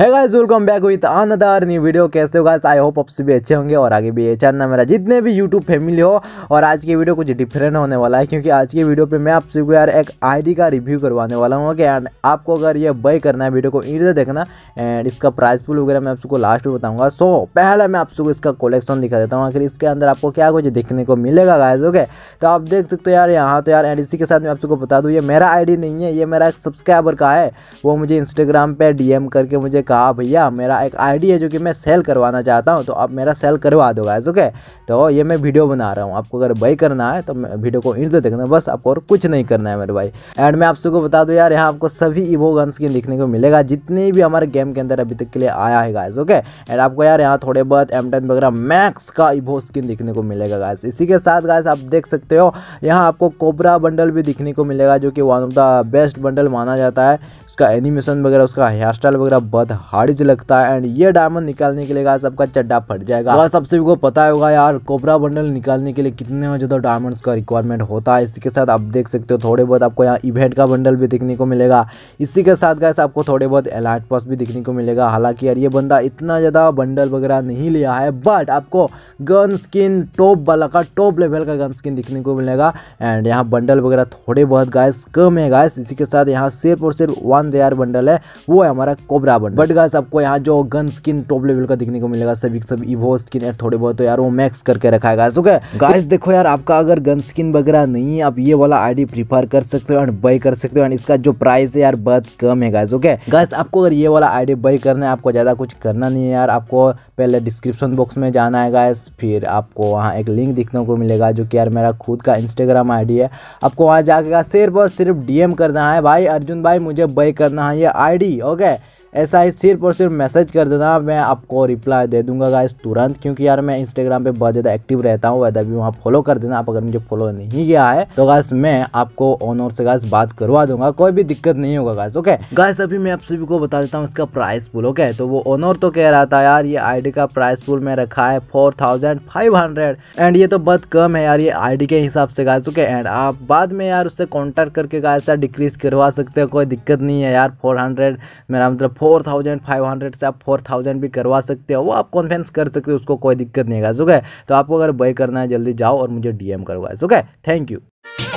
है guys welcome back with another new video कैसे हो गाइस आई होप आप सभी अच्छे होंगे और आगे भी ये चैनल मेरा जितने भी यूट्यूब फैमिली हो और आज की वीडियो कुछ डिफरेंट होने वाला है क्योंकि आज की वीडियो पे मैं आप सभी को यार एक आईडी का रिव्यू करवाने वाला हूँ कि एंड आपको अगर ये बाई करना है वीडियो को ईट देखना एंड इसका प्राइस पुल वगैरह मैं आप सबको लास्ट में बताऊँगा सो पहले मैं आप सबको इसका कलेक्शन दिखा देता हूँ आखिर इसके अंदर आपको क्या कुछ देखने को मिलेगा गाइज ओके तो आप देख सकते हो यार यहाँ तो यार एंड इसी के साथ मैं आप सबको बता दूँ ये मेरा आई नहीं है ये मेरा एक सब्सक्राइबर का है वो मुझे इंस्टाग्राम पर डी करके मुझे कहा भैया मेरा एक आईडी है जो कि मैं सेल करवाना चाहता हूँ तो आप मेरा सेल करवा दो गाइस ओके तो ये मैं वीडियो बना रहा हूँ आपको अगर बाई करना है तो वीडियो को इंटर देखना बस आपको और कुछ नहीं करना है मेरे भाई एंड मैं आप सबको बता दूँ यार यहाँ आपको सभी ईवो गन स्किन देखने को मिलेगा जितने भी हमारे गेम के अंदर अभी तक के लिए आया है गाइज ओके एंड आपको यार यहाँ थोड़े बहुत एम वगैरह मैक्स का ईवो स्किन दिखने को मिलेगा गाइज इसी के साथ गाइज आप देख सकते हो यहाँ आपको कोबरा बंडल भी दिखने को मिलेगा जो कि one of the best bundle माना जाता है उसका एनिमेशन वगैरह उसका हेयर स्टाइल वगैरह बहुत हार्ड लगता है एंड ये डायमंड निकालने के लिए गाइस आपका चड्डा फट जाएगा गाइस आप सभी को पता होगा यार कोबरा बंडल निकालने के लिए कितने ज़्यादा डायमंड का रिक्वायरमेंट होता है इसके साथ आप देख सकते हो थोड़े बहुत आपको यहाँ इवेंट का बंडल भी देखने को मिलेगा इसी के साथ गाइस आपको थोड़े बहुत एलाइट पास भी देखने को मिलेगा हालांकि यार ये बंदा इतना ज़्यादा बंडल वगैरह नहीं लिया है बट आपको गन स्किन टॉप वाला का टॉप लेवल का गन स्किन देखने को मिलेगा एंड यहाँ बंडल वगैरह थोड़े बहुत गाइस कम है गाइस इसी के साथ यहाँ सिर्फ और सिर्फ वन सेकंड रेयर बंडल है वो है हमारा कोबरा बंडल बट गाइस आपको यहाँ जो गन स्किन टॉप लेवल का दिखने को मिलेगा सभी सब इवो स्किन है थोड़े बहुत तो यार वो मैक्स करके रखा है ओके गाइस तो देखो यार आपका अगर गन स्किन वगैरह नहीं है आप ये वाला आईडी प्रीफर कर सकते हो एंड बाय कर सकते हो एंड इसका जो प्राइस है यार बहुत कम है गाइस ओके गाइस आपको अगर ये वाला आईडी बाई करना है आपको ज़्यादा कुछ करना नहीं है यार आपको पहले डिस्क्रिप्शन बॉक्स में जाना है गाइस फिर आपको वहाँ एक लिंक दिखने को मिलेगा जो कि यार मेरा खुद का इंस्टाग्राम आईडी है आपको वहाँ जाके सिर्फ और सिर्फ डीएम करना है भाई अर्जुन भाई मुझे बाय करना है ये आईडी ओके ऐसा ही सिर्फ और सिर्फ मैसेज कर देना मैं आपको रिप्लाई दे दूंगा गाइस तुरंत क्योंकि यार मैं इंस्टाग्राम पे बहुत ज़्यादा एक्टिव रहता हूँ वैदा भी वहाँ फॉलो कर देना आप अगर मुझे फॉलो नहीं किया है तो गाइस मैं आपको ऑनर से गाइस बात करवा दूंगा कोई भी दिक्कत नहीं होगा गाइस ओके गाइस अभी मैं आप सभी को बता देता हूँ इसका प्राइस पुल ओके तो वो ऑनर तो कह रहा था यार ये आई का प्राइस पुल में रखा है four thousand five hundred and ये तो बहुत कम है यार ये आई के हिसाब से गाइस ओके एंड आप बाद में यार उससे कॉन्टेक्ट करके गाय डिक्रीज करवा सकते हो कोई दिक्कत नहीं है यार फोर हंड्रेड मेरा मतलब फोर थाउजेंड फाइव हंड्रेड से आप फोर थाउजेंड भी करवा सकते हो वो आप कॉन्फ्रेंस कर सकते हो उसको कोई दिक्कत नहीं है ओके तो आपको अगर बाय करना है जल्दी जाओ और मुझे डीएम करवाए गाइस है थैंक यू